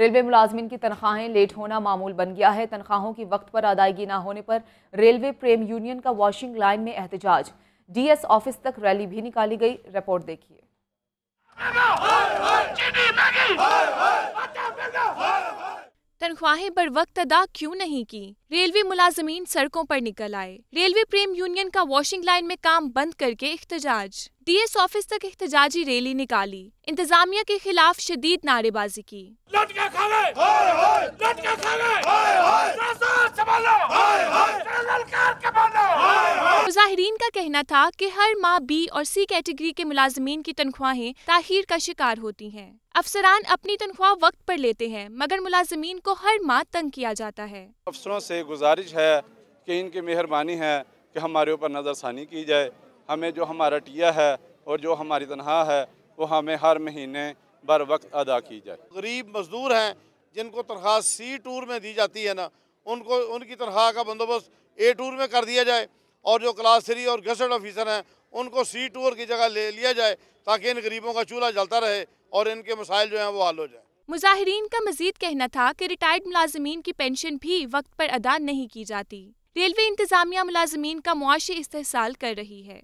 railway मुलाजमन की तनख्वाहें late होना मामूल बन गया है तनख्वाहों की वक्त पर अदायगी ना होने पर रेलवे प्रेम यूनियन का वॉशिंग लाइन में एहतजाज डीएस ऑफिस तक रैली भी निकाली गई रिपोर्ट देखिए तनख्वाहें पर वक्त अदा क्यों नहीं की रेलवे मुलाजमीन सड़कों पर निकल आए रेलवे प्रेम यूनियन का वॉशिंग लाइन में काम बंद करके एहतजाज डीएस ऑफिस तक एहतजाजी रैली निकाली इंतजामिया के खिलाफ शदीद नारेबाजी की खा के मुजाहरीन का कहना था कि हर माह बी और सी कैटेगरी के मुलाजमीन की तनख्वाहें ताहिर का शिकार होती हैं अफसरान अपनी तनख्वाह वक्त पर लेते हैं मगर मुलाजमीन को हर माह तंग किया जाता है अफसरों से गुजारिश है कि इनकी मेहरबानी है कि हमारे ऊपर नज़रसानी की जाए हमें जो हमारा टिया है और जो हमारी तनख्वाह है वो हमें हर महीने बर वक्त अदा की जाए गरीब मजदूर हैं जिनको तनख्वाह सी टूर में दी जाती है ना उनको उनकी तनख्वाह का बंदोबस्त ए टूर में कर दिया जाए और जो क्लास थ्री और गजट ऑफिसर हैं उनको सी टूर की जगह ले लिया जाए ताकि इन गरीबों का चूल्हा जलता रहे और इनके मसाइल जो हैं वो हल हो जाए मुजाहरीन का मजीद कहना था कि रिटायर्ड मुलाजमीन की पेंशन भी वक्त पर अदा नहीं की जाती रेलवे इंतजामिया मुलाजमीन का मुआशी इस्तेसाल कर रही है